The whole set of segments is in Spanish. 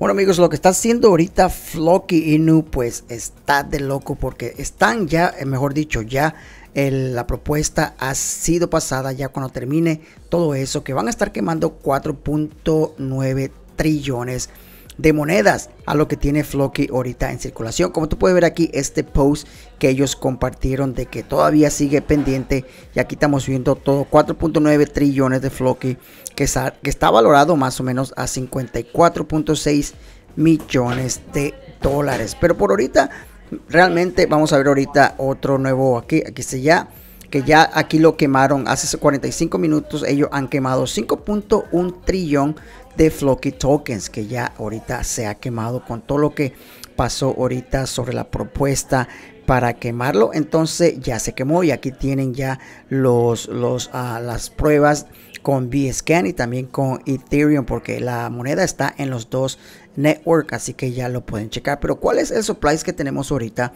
Bueno amigos, lo que está haciendo ahorita Floki Inu pues está de loco porque están ya, eh, mejor dicho, ya la propuesta ha sido pasada ya cuando termine todo eso que van a estar quemando 4.9 trillones de monedas a lo que tiene Floki ahorita en circulación. Como tú puedes ver aquí este post que ellos compartieron de que todavía sigue pendiente y aquí estamos viendo todo 4.9 trillones de Floki que está, que está valorado más o menos a 54.6 millones de dólares. Pero por ahorita realmente vamos a ver ahorita otro nuevo aquí, aquí se ya que ya aquí lo quemaron hace 45 minutos. Ellos han quemado 5.1 trillón de Floki tokens que ya ahorita se ha quemado con todo lo que pasó ahorita sobre la propuesta para quemarlo. Entonces ya se quemó y aquí tienen ya los, los ah, las pruebas con BScan y también con Ethereum porque la moneda está en los dos Network, así que ya lo pueden checar. Pero ¿cuál es el supply que tenemos ahorita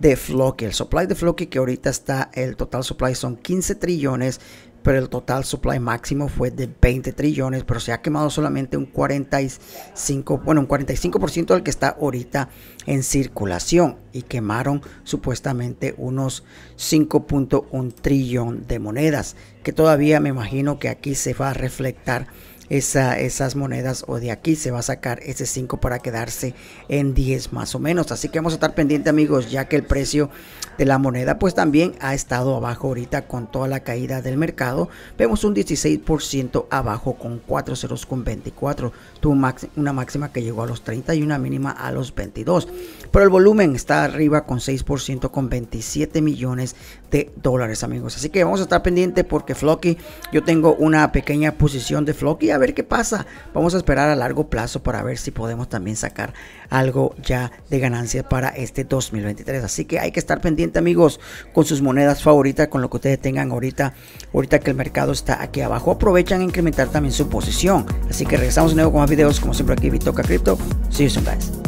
de Floki? El supply de Floki que ahorita está, el total supply son 15 trillones, pero el total supply máximo fue de 20 trillones, pero se ha quemado solamente un 45, bueno, un 45% del que está ahorita en circulación y quemaron supuestamente unos 5.1 trillón de monedas, que todavía me imagino que aquí se va a reflectar esas monedas o de aquí se va a sacar ese 5 para quedarse en 10 más o menos. Así que vamos a estar pendiente amigos ya que el precio de la moneda pues también ha estado abajo ahorita con toda la caída del mercado. Vemos un 16% abajo con 4.0.24. ceros con 24. Tuvo una máxima que llegó a los 30 y una mínima a los 22. Pero el volumen está arriba con 6% con 27 millones de dólares amigos. Así que vamos a estar pendiente porque Flocky, yo tengo una pequeña posición de Flocky. A ver qué pasa. Vamos a esperar a largo plazo para ver si podemos también sacar algo ya de ganancias para este 2023. Así que hay que estar pendiente amigos, con sus monedas favoritas, con lo que ustedes tengan ahorita, ahorita que el mercado está aquí abajo. Aprovechan a incrementar también su posición. Así que regresamos de nuevo con más videos, como siempre aquí, Bitoca Crypto. See you soon, guys.